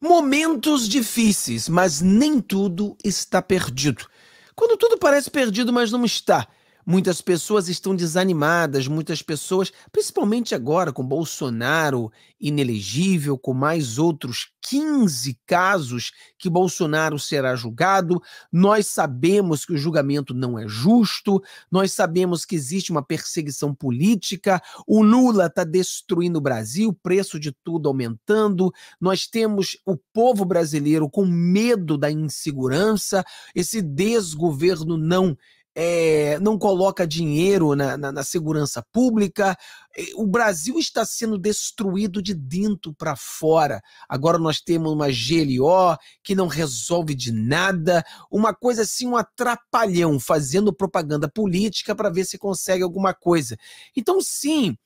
Momentos difíceis, mas nem tudo está perdido. Quando tudo parece perdido, mas não está. Muitas pessoas estão desanimadas, muitas pessoas, principalmente agora com Bolsonaro inelegível, com mais outros 15 casos que Bolsonaro será julgado. Nós sabemos que o julgamento não é justo, nós sabemos que existe uma perseguição política, o Lula está destruindo o Brasil, o preço de tudo aumentando, nós temos o povo brasileiro com medo da insegurança, esse desgoverno não é, não coloca dinheiro na, na, na segurança pública. Eh, o Brasil está sendo destruído de dentro para fora. Agora nós temos uma GLO que não resolve de nada, uma coisa assim, um atrapalhão, fazendo propaganda política para ver se consegue alguma coisa. Então, sim,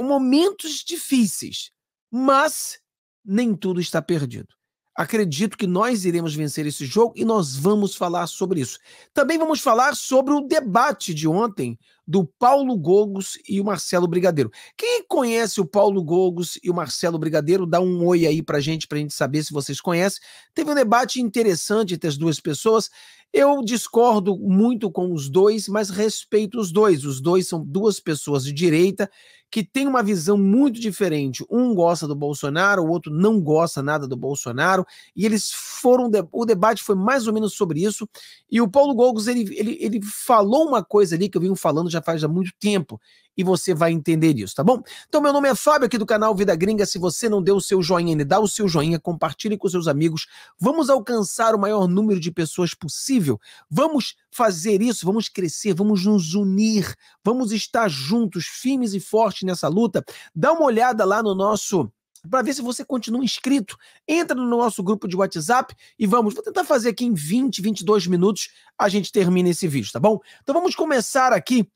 momentos difíceis, mas nem tudo está perdido. Acredito que nós iremos vencer esse jogo e nós vamos falar sobre isso. Também vamos falar sobre o debate de ontem do Paulo Gogos e o Marcelo Brigadeiro. Quem conhece o Paulo Gogos e o Marcelo Brigadeiro, dá um oi aí pra gente, pra gente saber se vocês conhecem. Teve um debate interessante entre as duas pessoas. Eu discordo muito com os dois, mas respeito os dois. Os dois são duas pessoas de direita que tem uma visão muito diferente. Um gosta do Bolsonaro, o outro não gosta nada do Bolsonaro, e eles foram. O debate foi mais ou menos sobre isso. E o Paulo Golgos ele, ele, ele falou uma coisa ali que eu venho falando já faz há muito tempo e você vai entender isso, tá bom? Então, meu nome é Fábio aqui do canal Vida Gringa. Se você não deu o seu joinha, ainda dá o seu joinha, compartilhe com seus amigos. Vamos alcançar o maior número de pessoas possível. Vamos fazer isso, vamos crescer, vamos nos unir, vamos estar juntos, firmes e fortes nessa luta. Dá uma olhada lá no nosso para ver se você continua inscrito. Entra no nosso grupo de WhatsApp e vamos. Vou tentar fazer aqui em 20, 22 minutos a gente termina esse vídeo, tá bom? Então vamos começar aqui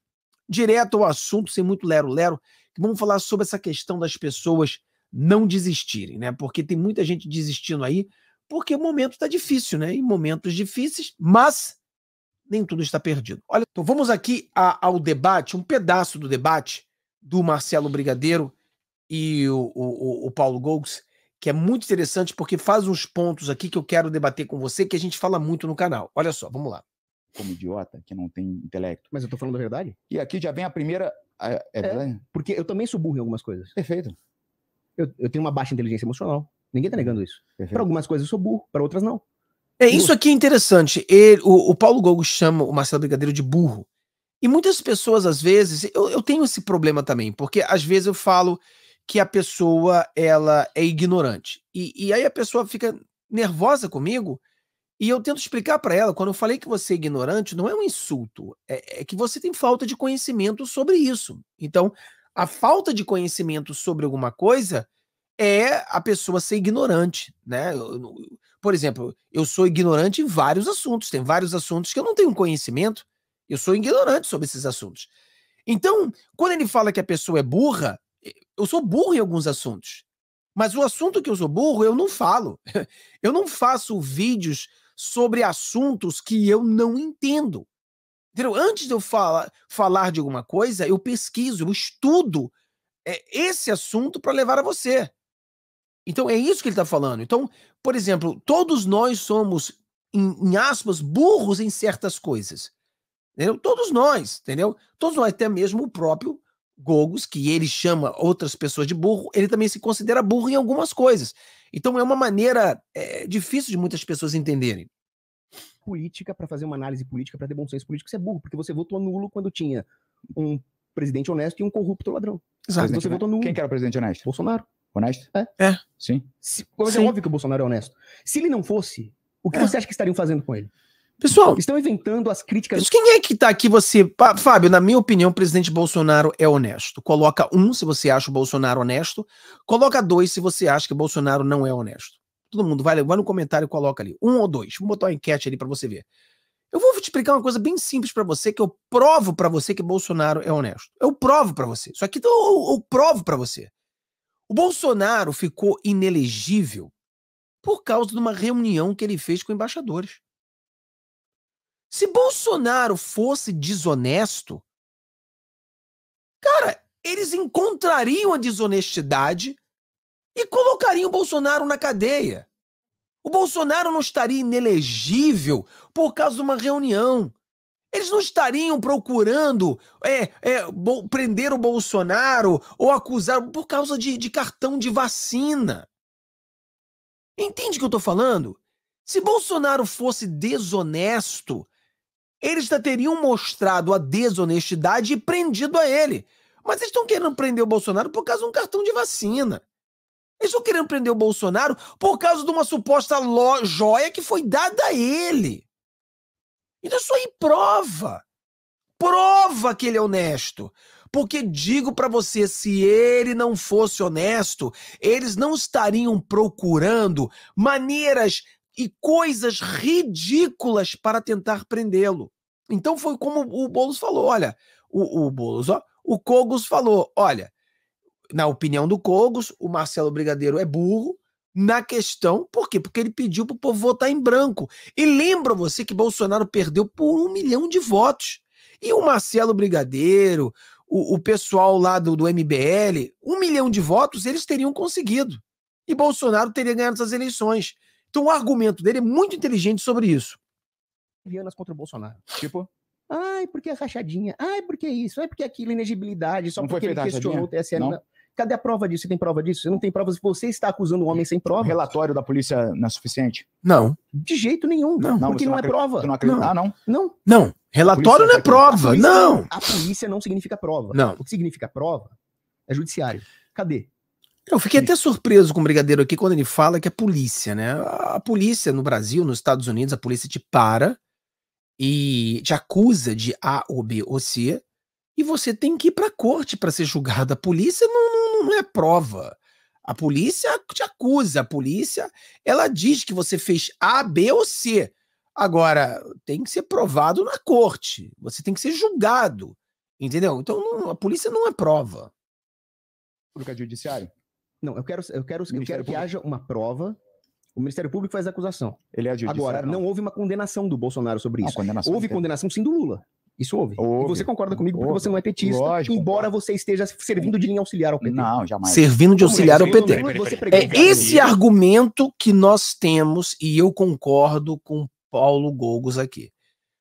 direto ao assunto, sem muito lero-lero, vamos falar sobre essa questão das pessoas não desistirem, né? Porque tem muita gente desistindo aí, porque o momento está difícil, né? Em momentos difíceis, mas nem tudo está perdido. Olha, então vamos aqui a, ao debate, um pedaço do debate do Marcelo Brigadeiro e o, o, o Paulo Golgs, que é muito interessante porque faz uns pontos aqui que eu quero debater com você, que a gente fala muito no canal. Olha só, vamos lá como idiota, que não tem intelecto. Mas eu tô falando a verdade? E aqui já vem a primeira. É, é verdade? É, porque eu também sou burro em algumas coisas. Perfeito. Eu, eu tenho uma baixa inteligência emocional. Ninguém tá uhum. negando isso. Para algumas coisas eu sou burro, para outras não. É, isso aqui é interessante. Ele, o, o Paulo Gogo chama o Marcelo Brigadeiro de burro. E muitas pessoas, às vezes, eu, eu tenho esse problema também, porque às vezes eu falo que a pessoa ela é ignorante. E, e aí a pessoa fica nervosa comigo e eu tento explicar para ela, quando eu falei que você é ignorante, não é um insulto, é, é, que você tem falta de conhecimento sobre isso. Então, a falta de conhecimento sobre alguma coisa é a pessoa ser ignorante, né? Por exemplo, eu sou ignorante em vários assuntos, tem vários assuntos que eu não tenho conhecimento, eu sou ignorante sobre esses assuntos. Então, quando ele fala que a pessoa é burra, eu sou burro em alguns assuntos. Mas o assunto que eu sou burro, eu não falo. Eu não faço vídeos sobre assuntos que eu não entendo. Entendeu? Antes de eu fala, falar de alguma coisa, eu pesquiso, eu estudo é, esse assunto para levar a você. Então é isso que ele está falando. Então, por exemplo, todos nós somos, em, em aspas, burros em certas coisas. Entendeu? Todos nós, entendeu? Todos nós, até mesmo o próprio Gogos, que ele chama outras pessoas de burro, ele também se considera burro em algumas coisas. Então é uma maneira é, difícil de muitas pessoas entenderem. Política, para fazer uma análise política, para ter bom senso político, você é burro, porque você votou nulo quando tinha um presidente honesto e um corrupto ladrão. Exato. Você votou nulo. Quem que era o presidente honesto? Bolsonaro. Honesto? É. é. Sim. Se, é é Sim. É óbvio que o Bolsonaro é honesto. Se ele não fosse, o que é. você acha que estariam fazendo com ele? Pessoal, estão inventando as críticas. Quem é que tá aqui você. Fábio, na minha opinião, o presidente Bolsonaro é honesto. Coloca um se você acha o Bolsonaro honesto, coloca dois se você acha que o Bolsonaro não é honesto. Todo mundo vai, vai no comentário e coloca ali. Um ou dois. Vou botar uma enquete ali para você ver. Eu vou te explicar uma coisa bem simples para você, que eu provo para você que Bolsonaro é honesto. Eu provo para você. Isso aqui eu, eu, eu provo para você. O Bolsonaro ficou inelegível por causa de uma reunião que ele fez com embaixadores. Se Bolsonaro fosse desonesto, cara, eles encontrariam a desonestidade e colocariam o Bolsonaro na cadeia. O Bolsonaro não estaria inelegível por causa de uma reunião. Eles não estariam procurando é, é, prender o Bolsonaro ou acusar por causa de, de cartão de vacina. Entende o que eu estou falando? Se Bolsonaro fosse desonesto, eles já teriam mostrado a desonestidade e prendido a ele. Mas eles estão querendo prender o Bolsonaro por causa de um cartão de vacina. Eles estão querendo prender o Bolsonaro por causa de uma suposta joia que foi dada a ele. Então isso aí prova. Prova que ele é honesto. Porque digo para você, se ele não fosse honesto, eles não estariam procurando maneiras e coisas ridículas para tentar prendê-lo. Então foi como o Boulos falou: olha, o, o Boulos, ó, o Cogos falou: olha, na opinião do Cogos, o Marcelo Brigadeiro é burro na questão, por quê? Porque ele pediu para o povo votar em branco. E lembra você que Bolsonaro perdeu por um milhão de votos. E o Marcelo Brigadeiro, o, o pessoal lá do, do MBL, um milhão de votos eles teriam conseguido. E Bolsonaro teria ganhado essas eleições. Então o argumento dele é muito inteligente sobre isso. Vianas contra o Bolsonaro. Tipo? Ai, porque a é rachadinha? Ai, porque é isso? Ai, porque é aquilo? Inegibilidade? Só não porque ele questionou o TSE. Cadê a prova disso? Você tem prova disso? Você não tem prova. Você está acusando um homem sem prova. Relatório da polícia não é suficiente? Não. De jeito nenhum. Não. não porque não, não, é prova. não acredita? Não. Ah, não? Não. Não. Relatório não é prova. A polícia, não. A polícia não significa prova. Não. O que significa prova é judiciário. Cadê? Eu fiquei até surpreso com o brigadeiro aqui quando ele fala que a é polícia, né? A polícia no Brasil, nos Estados Unidos, a polícia te para e te acusa de A ou B ou C e você tem que ir para a corte para ser julgado. A polícia não, não, não é prova. A polícia te acusa, a polícia ela diz que você fez A, B ou C. Agora, tem que ser provado na corte. Você tem que ser julgado. Entendeu? Então, não, a polícia não é prova. Judiciário? Não, eu quero, eu quero, eu quero que haja uma prova o Ministério Público faz a acusação. Ele é Agora, não. não. houve uma condenação do Bolsonaro sobre isso. Condenação houve condenação sim do Lula. Isso houve. houve. E você concorda comigo houve. porque você não é petista, Lógico, embora concordo. você esteja servindo de linha auxiliar ao PT. Não, jamais. Servindo de é, auxiliar ao PT. É, é esse argumento que nós temos, e eu concordo com Paulo Gogos aqui.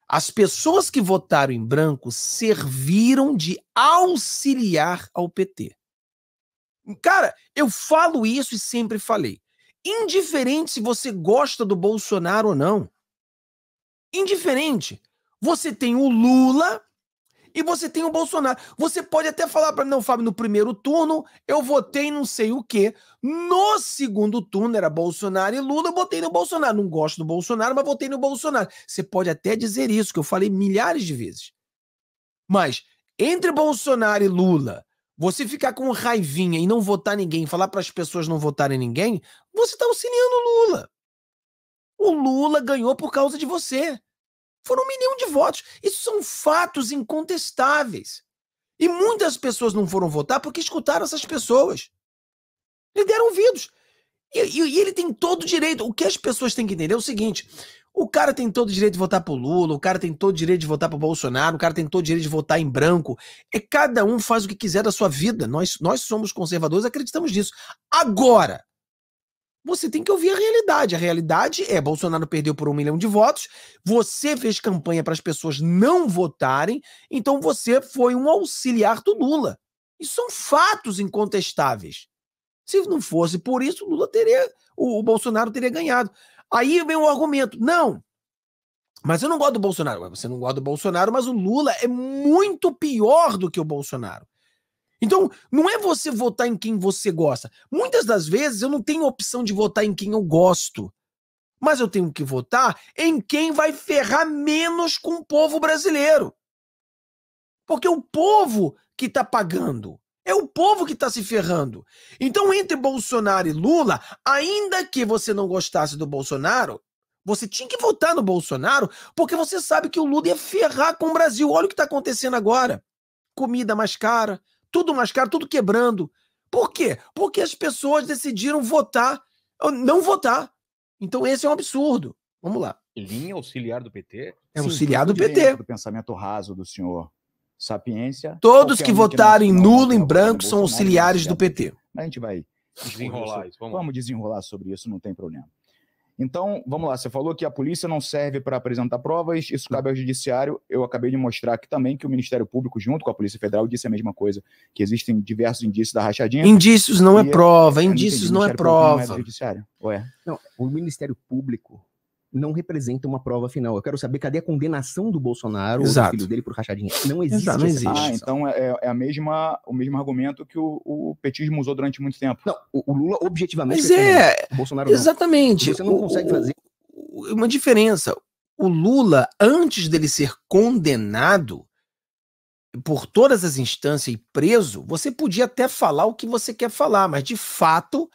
As pessoas que votaram em branco serviram de auxiliar ao PT. Cara, eu falo isso e sempre falei. Indiferente se você gosta do Bolsonaro ou não. Indiferente. Você tem o Lula e você tem o Bolsonaro. Você pode até falar para não, Fábio, no primeiro turno eu votei não sei o quê. No segundo turno era Bolsonaro e Lula, eu votei no Bolsonaro. Não gosto do Bolsonaro, mas votei no Bolsonaro. Você pode até dizer isso, que eu falei milhares de vezes. Mas entre Bolsonaro e Lula, você ficar com raivinha e não votar ninguém, falar para as pessoas não votarem ninguém, você está auxiliando o Lula. O Lula ganhou por causa de você. Foram um milhão de votos. Isso são fatos incontestáveis. E muitas pessoas não foram votar porque escutaram essas pessoas. Lhe deram ouvidos. E, e, e ele tem todo o direito. O que as pessoas têm que entender é o seguinte: o cara tem todo o direito de votar pro Lula, o cara tem todo o direito de votar pro Bolsonaro, o cara tem todo o direito de votar em branco. É cada um faz o que quiser da sua vida. Nós, nós somos conservadores, acreditamos nisso. Agora, você tem que ouvir a realidade. A realidade é: Bolsonaro perdeu por um milhão de votos, você fez campanha para as pessoas não votarem, então você foi um auxiliar do Lula. Isso são fatos incontestáveis. Se não fosse por isso, Lula teria, o, o Bolsonaro teria ganhado. Aí vem o argumento: não, mas eu não gosto do Bolsonaro. Você não gosta do Bolsonaro, mas o Lula é muito pior do que o Bolsonaro. Então, não é você votar em quem você gosta. Muitas das vezes eu não tenho opção de votar em quem eu gosto. Mas eu tenho que votar em quem vai ferrar menos com o povo brasileiro. Porque o povo que está pagando. É o povo que está se ferrando. Então, entre Bolsonaro e Lula, ainda que você não gostasse do Bolsonaro, você tinha que votar no Bolsonaro, porque você sabe que o Lula ia ferrar com o Brasil. Olha o que está acontecendo agora: comida mais cara, tudo mais caro, tudo quebrando. Por quê? Porque as pessoas decidiram votar, não votar. Então, esse é um absurdo. Vamos lá. Linha é auxiliar do PT? É Sim, auxiliar do PT. Do pensamento raso do senhor Sapiência. Todos que votarem nulo em branco são auxiliares do PT. Mas a gente vai desenrolar isso. Vamos, vamos desenrolar sobre isso, não tem problema. Então, vamos lá, você falou que a polícia não serve para apresentar provas, isso cabe ao judiciário. Eu acabei de mostrar aqui também que o Ministério Público, junto com a Polícia Federal, disse a mesma coisa, que existem diversos indícios da rachadinha. Indícios não é prova, indícios não é prova. Não é não, o Ministério Público não representa uma prova final. Eu quero saber cadê a condenação do Bolsonaro Exato. ou do filho dele por rachadinha. Não existe. Exato, não existe. Ah, então é, é, a mesma, o mesmo argumento que o, o petismo usou durante muito tempo. Não, o, o Lula objetivamente... Mas é, Bolsonaro exatamente. Não. Você não o, consegue fazer... Uma diferença. O Lula, antes dele ser condenado por todas as instâncias e preso, você podia até falar o que você quer falar, mas de fato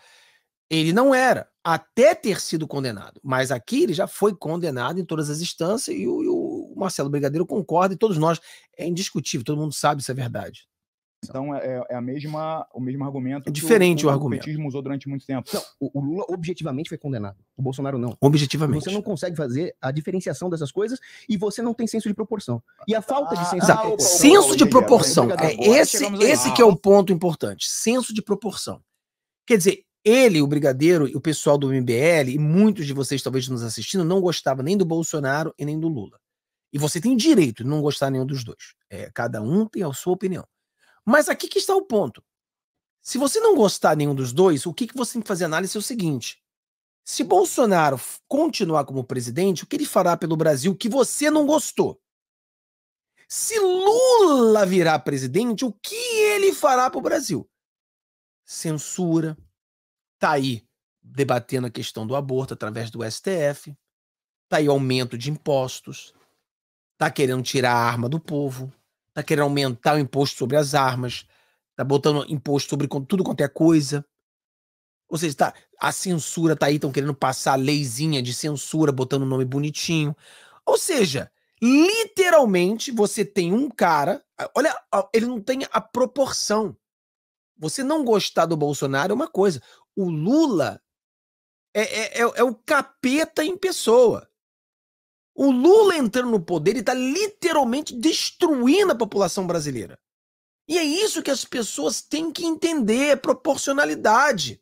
ele não era até ter sido condenado. Mas aqui ele já foi condenado em todas as instâncias e o, e o Marcelo Brigadeiro concorda e todos nós é indiscutível, todo mundo sabe isso é verdade. Então é, é, é, a mesma, o mesmo argumento. É diferente que o, o, o argumento. O usou durante muito tempo. Não, o, o, Lula objetivamente foi condenado. O Bolsonaro não. Objetivamente. Você não consegue fazer a diferenciação dessas coisas e você não tem senso de proporção. E a falta de ah, senso ah, de proporção. senso de proporção. é esse, esse que é o ponto importante. Senso de proporção. Quer dizer, ele, o Brigadeiro e o pessoal do MBL, e muitos de vocês talvez nos assistindo, não gostava nem do Bolsonaro e nem do Lula. E você tem direito de não gostar nenhum dos dois. É, cada um tem a sua opinião. Mas aqui que está o ponto. Se você não gostar nenhum dos dois, o que, que você tem que fazer análise é o seguinte. Se Bolsonaro continuar como presidente, o que ele fará pelo Brasil que você não gostou? Se Lula virar presidente, o que ele fará para o Brasil? Censura, Está aí debatendo a questão do aborto através do STF, está aí aumento de impostos, está querendo tirar a arma do povo, está querendo aumentar o imposto sobre as armas, está botando imposto sobre tudo quanto é coisa. Ou seja, tá, a censura tá aí, estão querendo passar a leizinha de censura, botando um nome bonitinho. Ou seja, literalmente você tem um cara. Olha, ele não tem a proporção. Você não gostar do Bolsonaro é uma coisa. O Lula é, é, é, é o capeta em pessoa. O Lula entrando no poder, ele está literalmente destruindo a população brasileira. E é isso que as pessoas têm que entender: é proporcionalidade.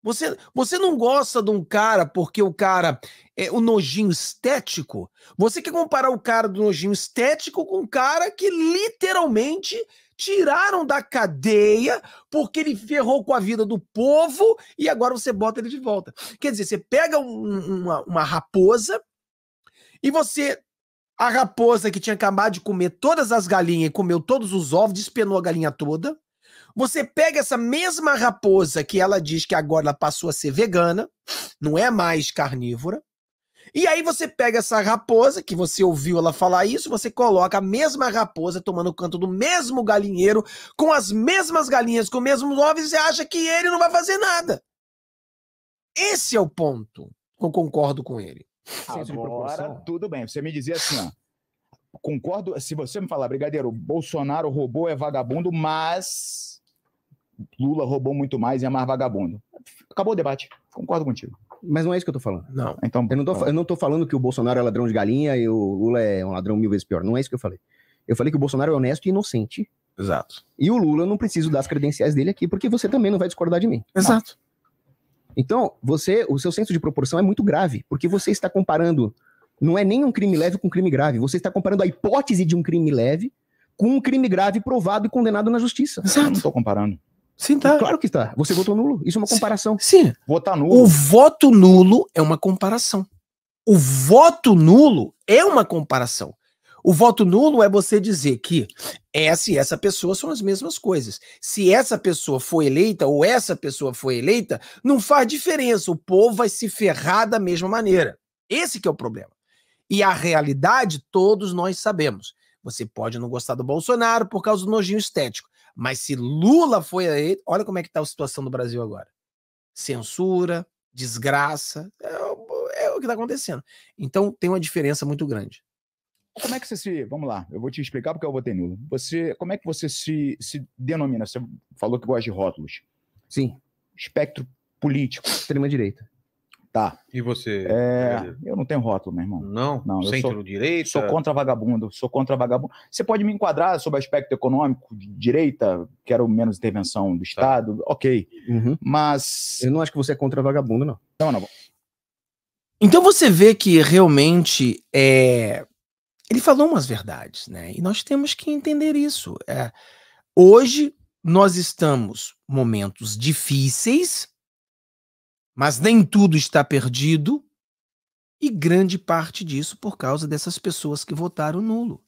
Você, você não gosta de um cara porque o cara é o nojinho estético? Você quer comparar o cara do nojinho estético com um cara que literalmente tiraram da cadeia porque ele ferrou com a vida do povo e agora você bota ele de volta. Quer dizer, você pega um, uma, uma raposa e você a raposa que tinha acabado de comer todas as galinhas e comeu todos os ovos, despenou a galinha toda. Você pega essa mesma raposa que ela diz que agora ela passou a ser vegana, não é mais carnívora. E aí você pega essa raposa, que você ouviu ela falar isso, você coloca a mesma raposa tomando canto do mesmo galinheiro, com as mesmas galinhas, com os mesmos ovos, e você acha que ele não vai fazer nada. Esse é o ponto. Eu concordo com ele. Agora, tudo bem. Você me dizia assim, ó. Concordo, se você me falar, brigadeiro, Bolsonaro roubou, é vagabundo, mas Lula roubou muito mais e é mais vagabundo. Acabou o debate. Concordo contigo. Mas não é isso que eu tô falando. Não. Então, eu, não tô, tá eu não tô falando que o Bolsonaro é ladrão de galinha e o Lula é um ladrão mil vezes pior. Não é isso que eu falei. Eu falei que o Bolsonaro é honesto e inocente. Exato. E o Lula, eu não preciso das credenciais dele aqui, porque você também não vai discordar de mim. Exato. Tá? Então, você, o seu senso de proporção é muito grave, porque você está comparando, não é nem um crime leve com um crime grave, você está comparando a hipótese de um crime leve com um crime grave provado e condenado na justiça. Exato. Eu não estou comparando. Sim, tá. Claro que está. Você votou nulo. Isso é uma comparação. Sim. Sim. Votar nulo. O voto nulo é uma comparação. O voto nulo é uma comparação. O voto nulo é você dizer que essa e essa pessoa são as mesmas coisas. Se essa pessoa foi eleita ou essa pessoa foi eleita, não faz diferença. O povo vai se ferrar da mesma maneira. Esse que é o problema. E a realidade todos nós sabemos. Você pode não gostar do Bolsonaro por causa do nojinho estético. Mas se Lula foi a ele, olha como é que está a situação do Brasil agora. Censura, desgraça, é, é o que está acontecendo. Então tem uma diferença muito grande. Como é que você se. Vamos lá, eu vou te explicar porque eu votei nulo. Você, como é que você se, se denomina? Você falou que gosta de rótulos. Sim. Espectro político. Extrema direita. Tá. E você? É, eu não tenho rótulo, meu irmão. Não? Não. Sou direita Sou, sou, contra vagabundo, sou contra vagabundo. Você pode me enquadrar sobre aspecto econômico, de direita, quero menos intervenção do tá. Estado, tá. ok. Uhum. Mas... Eu não acho que você é contra vagabundo, não. Não, não. Então você vê que realmente é... Ele falou umas verdades, né? E nós temos que entender isso. É... Hoje nós estamos momentos difíceis, mas nem tudo está perdido, e grande parte disso por causa dessas pessoas que votaram nulo.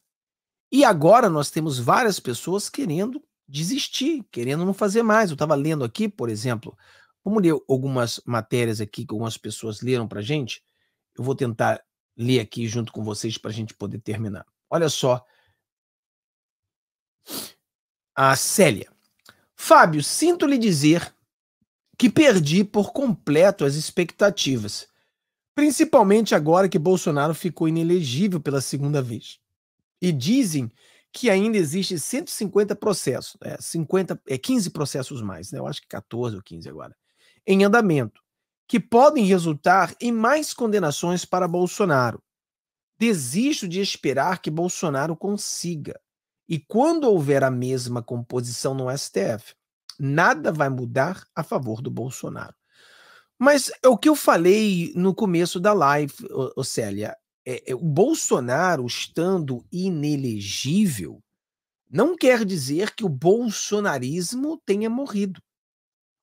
E agora nós temos várias pessoas querendo desistir, querendo não fazer mais. Eu estava lendo aqui, por exemplo, vamos ler algumas matérias aqui que algumas pessoas leram para gente. Eu vou tentar ler aqui junto com vocês para a gente poder terminar. Olha só. A Célia. Fábio, sinto lhe dizer que perdi por completo as expectativas, principalmente agora que Bolsonaro ficou inelegível pela segunda vez. E dizem que ainda existe 150 processos, é, 50, é 15 processos mais, né? eu acho que 14 ou 15 agora, em andamento, que podem resultar em mais condenações para Bolsonaro. Desisto de esperar que Bolsonaro consiga. E quando houver a mesma composição no STF, nada vai mudar a favor do Bolsonaro. Mas é o que eu falei no começo da live, Océlia, Célia. É, é, o Bolsonaro estando inelegível não quer dizer que o bolsonarismo tenha morrido.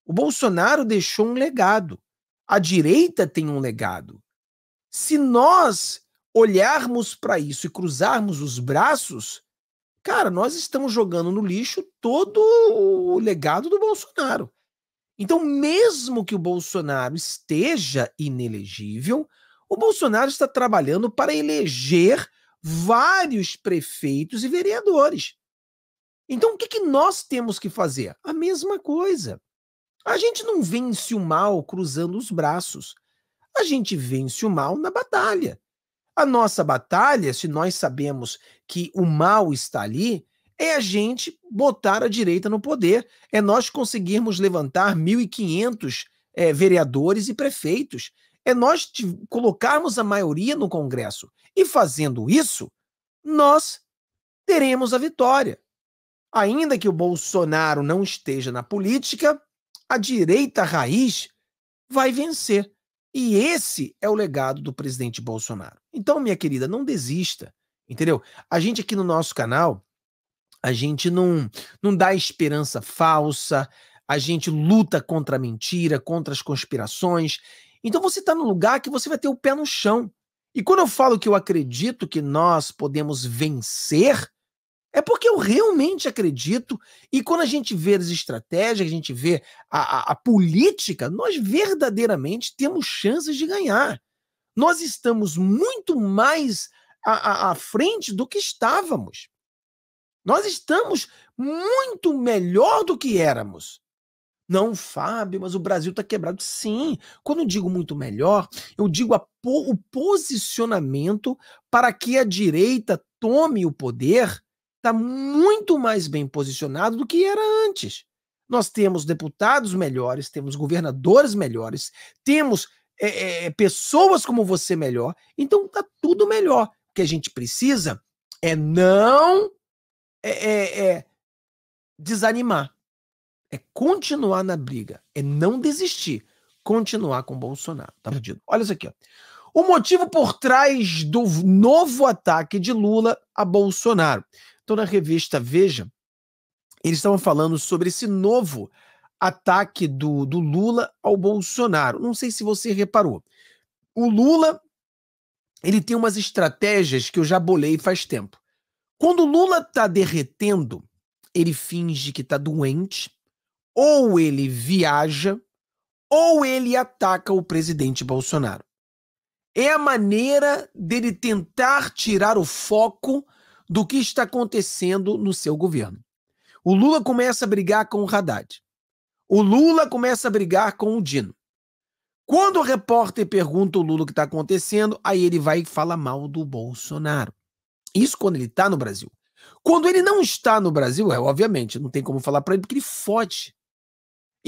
O Bolsonaro deixou um legado. A direita tem um legado. Se nós olharmos para isso e cruzarmos os braços, Cara, nós estamos jogando no lixo todo o legado do Bolsonaro. Então, mesmo que o Bolsonaro esteja inelegível, o Bolsonaro está trabalhando para eleger vários prefeitos e vereadores. Então, o que, que nós temos que fazer? A mesma coisa. A gente não vence o mal cruzando os braços. A gente vence o mal na batalha. A nossa batalha, se nós sabemos que o mal está ali, é a gente botar a direita no poder, é nós conseguirmos levantar 1.500 é, eh, vereadores e prefeitos, é nós colocarmos a maioria no Congresso. E fazendo isso, nós teremos a vitória. Ainda que o Bolsonaro não esteja na política, a direita raiz vai vencer. E esse é o legado do presidente Bolsonaro. Então, minha querida, não desista, entendeu? A gente aqui no nosso canal, a gente não, não dá esperança falsa, a gente luta contra a mentira, contra as conspirações. Então você está no lugar que você vai ter o pé no chão. E quando eu falo que eu acredito que nós podemos vencer, é porque eu realmente acredito, e quando a gente vê as estratégias, a gente vê a, a, a política, nós verdadeiramente temos chances de ganhar. Nós estamos muito mais à, à, à frente do que estávamos. Nós estamos muito melhor do que éramos. Não, Fábio, mas o Brasil está quebrado. Sim, quando eu digo muito melhor, eu digo o posicionamento para que a direita tome o poder está muito mais bem posicionado do que era antes. Nós temos deputados melhores, temos governadores melhores, temos é, é, pessoas como você melhor, então está tudo melhor. O que a gente precisa é não é, é, é, desanimar, é continuar na briga, é não desistir, continuar com Bolsonaro. Tá perdido? Olha isso aqui, ó. O motivo por trás do novo ataque de Lula a Bolsonaro. Então, na revista Veja, eles estavam falando sobre esse novo ataque do, do Lula ao Bolsonaro. Não sei se você reparou. O Lula ele tem umas estratégias que eu já bolei faz tempo. Quando o Lula está derretendo, ele finge que está doente, ou ele viaja, ou ele ataca o presidente Bolsonaro. É a maneira dele tentar tirar o foco do que está acontecendo no seu governo. O Lula começa a brigar com o Haddad. O Lula começa a brigar com o Dino. Quando o repórter pergunta ao Lula o que está acontecendo, aí ele vai e fala mal do Bolsonaro. Isso quando ele está no Brasil. Quando ele não está no Brasil, é obviamente, não tem como falar para ele porque ele fode.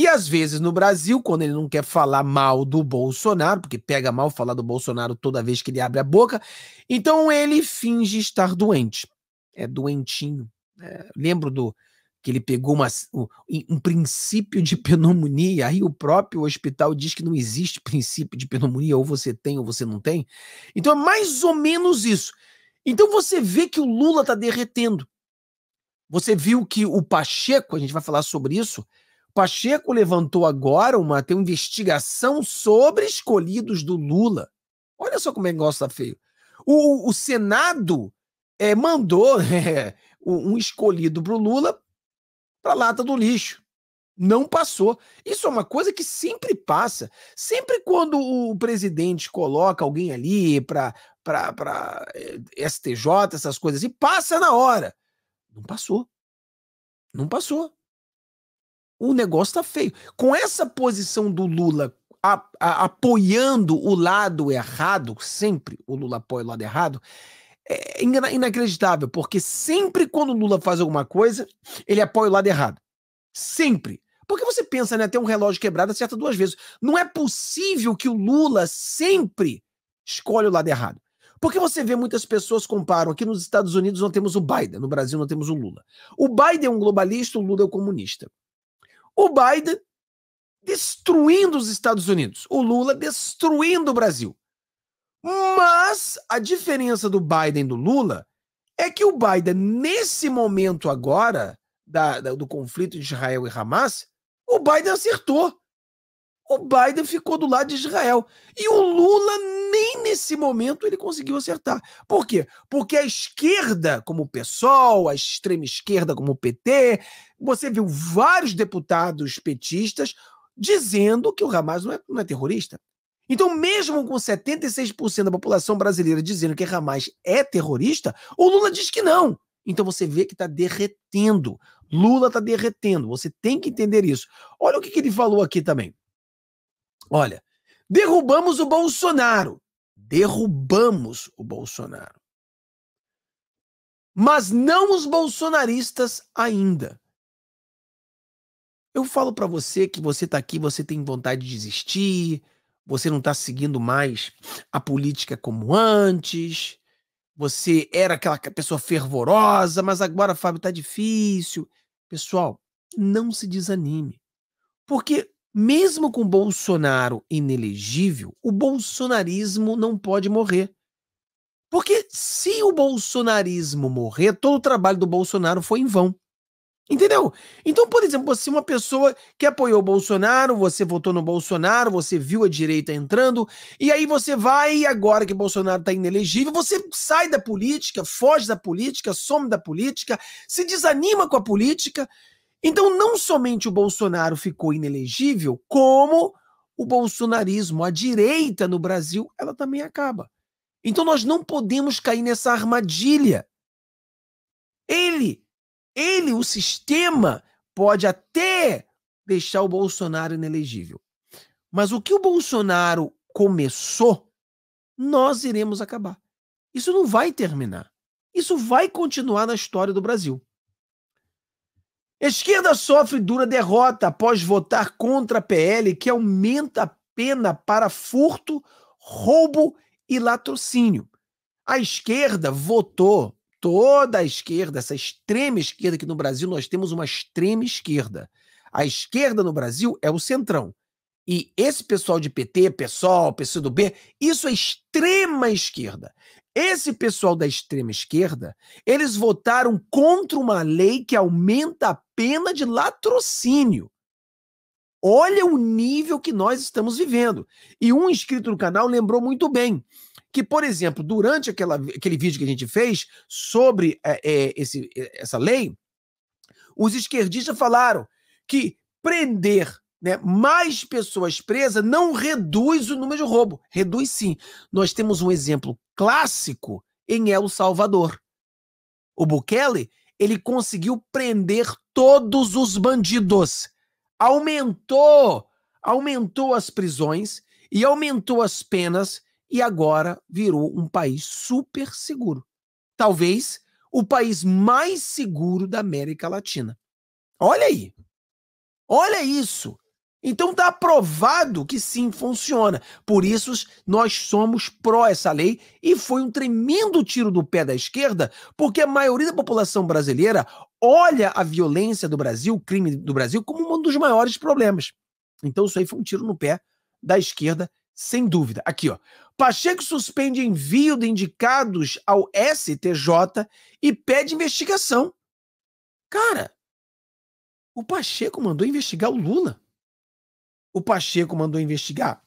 E às vezes no Brasil, quando ele não quer falar mal do Bolsonaro, porque pega mal falar do Bolsonaro toda vez que ele abre a boca, então ele finge estar doente. É doentinho. É, lembro do que ele pegou uma, um, um, princípio de pneumonia, aí o próprio hospital diz que não existe princípio de pneumonia, ou você tem ou você não tem. Então é mais ou menos isso. Então você vê que o Lula está derretendo. Você viu que o Pacheco, a gente vai falar sobre isso, Pacheco levantou agora uma, tem uma investigação sobre escolhidos do Lula. Olha só como é que negócio tá feio. O, o Senado é, mandou é, um escolhido para o Lula para lata do lixo. Não passou. Isso é uma coisa que sempre passa. Sempre quando o presidente coloca alguém ali para é, STJ, essas coisas, e passa na hora. Não passou. Não passou o negócio tá feio. Com essa posição do Lula a, a, apoiando o lado errado, sempre o Lula apoia o lado errado, é inacreditável, porque sempre quando o Lula faz alguma coisa, ele apoia o lado errado. Sempre. Porque você pensa, né? Tem um relógio quebrado, acerta duas vezes. Não é possível que o Lula sempre escolha o lado errado. Porque você vê muitas pessoas comparam. Aqui nos Estados Unidos não temos o Biden, no Brasil não temos o Lula. O Biden é um globalista, o Lula é o comunista. O Biden destruindo os Estados Unidos, o Lula destruindo o Brasil. Mas a diferença do Biden e do Lula é que o Biden, nesse momento agora da, da, do conflito de Israel e Hamas, o Biden acertou o Biden ficou do lado de Israel. E o Lula, nem nesse momento, ele conseguiu acertar. Por quê? Porque a esquerda, como o PSOL, a extrema esquerda, como o PT, você viu vários deputados petistas dizendo que o Hamas não é, não é terrorista. Então, mesmo com 76% da população brasileira dizendo que Hamas é terrorista, o Lula diz que não. Então você vê que está derretendo. Lula está derretendo. Você tem que entender isso. Olha o que, que ele falou aqui também. Olha, derrubamos o Bolsonaro. Derrubamos o Bolsonaro. Mas não os bolsonaristas ainda. Eu falo para você que você tá aqui, você tem vontade de desistir, você não tá seguindo mais a política como antes, você era aquela pessoa fervorosa, mas agora, Fábio, tá difícil. Pessoal, não se desanime. Porque mesmo com Bolsonaro inelegível, o bolsonarismo não pode morrer. Porque se o bolsonarismo morrer, todo o trabalho do Bolsonaro foi em vão. Entendeu? Então, por exemplo, se uma pessoa que apoiou o Bolsonaro, você votou no Bolsonaro, você viu a direita entrando, e aí você vai, agora que Bolsonaro está inelegível, você sai da política, foge da política, some da política, se desanima com a política, então, não somente o Bolsonaro ficou inelegível, como o bolsonarismo, a direita no Brasil, ela também acaba. Então, nós não podemos cair nessa armadilha. Ele, ele, o sistema, pode até deixar o Bolsonaro inelegível. Mas o que o Bolsonaro começou, nós iremos acabar. Isso não vai terminar. Isso vai continuar na história do Brasil. Esquerda sofre dura derrota após votar contra a PL que aumenta a pena para furto, roubo e latrocínio. A esquerda votou, toda a esquerda, essa extrema esquerda que no Brasil nós temos uma extrema esquerda. A esquerda no Brasil é o centrão. E esse pessoal de PT, PSOL, PCdoB, isso é extrema esquerda. Esse pessoal da extrema esquerda, eles votaram contra uma lei que aumenta a pena de latrocínio. Olha o nível que nós estamos vivendo. E um inscrito no canal lembrou muito bem que, por exemplo, durante aquela, aquele vídeo que a gente fez sobre é, é, esse, é, essa lei, os esquerdistas falaram que prender né, mais pessoas presas não reduz o número de roubo, reduz sim. Nós temos um exemplo clássico em El Salvador. O Bukele, ele conseguiu prender todos os bandidos. Aumentou, aumentou as prisões e aumentou as penas e agora virou um país super seguro. Talvez o país mais seguro da América Latina. Olha aí. Olha isso. Então está aprovado que sim, funciona. Por isso, nós somos pró essa lei e foi um tremendo tiro do pé da esquerda, porque a maioria da população brasileira olha a violência do Brasil, o crime do Brasil, como um dos maiores problemas. Então isso aí foi um tiro no pé da esquerda, sem dúvida. Aqui, ó. Pacheco suspende envio de indicados ao STJ e pede investigação. Cara, o Pacheco mandou investigar o Lula o Pacheco mandou investigar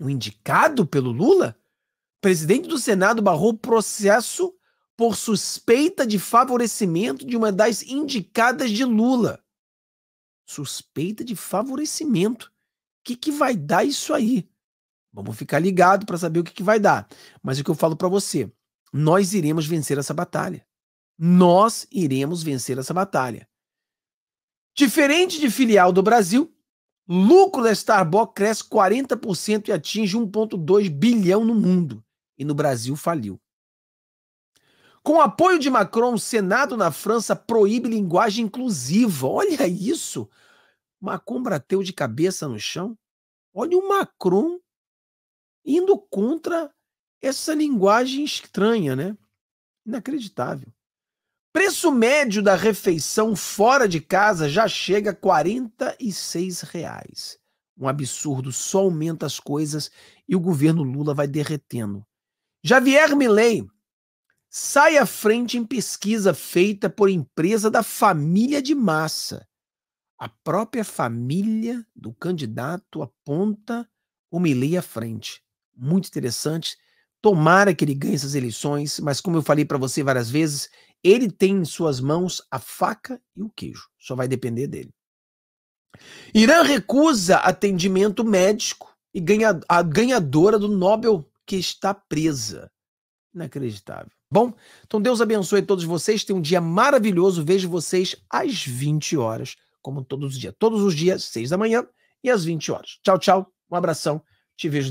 o indicado pelo Lula, o presidente do Senado barrou processo por suspeita de favorecimento de uma das indicadas de Lula. Suspeita de favorecimento. O que, que vai dar isso aí? Vamos ficar ligado para saber o que, que vai dar. Mas o que eu falo para você, nós iremos vencer essa batalha. Nós iremos vencer essa batalha. Diferente de filial do Brasil, Lucro da Starbucks cresce 40% e atinge 1,2 bilhão no mundo. E no Brasil faliu. Com apoio de Macron, o Senado na França proíbe linguagem inclusiva. Olha isso! Macron bateu de cabeça no chão. Olha o Macron indo contra essa linguagem estranha, né? Inacreditável. Preço médio da refeição fora de casa já chega a 46 reais. Um absurdo, só aumenta as coisas e o governo Lula vai derretendo. Javier Milei sai à frente em pesquisa feita por empresa da família de massa. A própria família do candidato aponta o Milei à frente. Muito interessante. Tomara que ele ganhe essas eleições, mas como eu falei para você várias vezes, ele tem em suas mãos a faca e o queijo, só vai depender dele. Irã recusa atendimento médico e ganha a ganhadora do Nobel que está presa. Inacreditável. Bom, então Deus abençoe todos vocês. Tenham um dia maravilhoso. Vejo vocês às 20 horas, como todos os dias. Todos os dias, 6 da manhã e às 20 horas. Tchau, tchau. Um abração. Te vejo depois.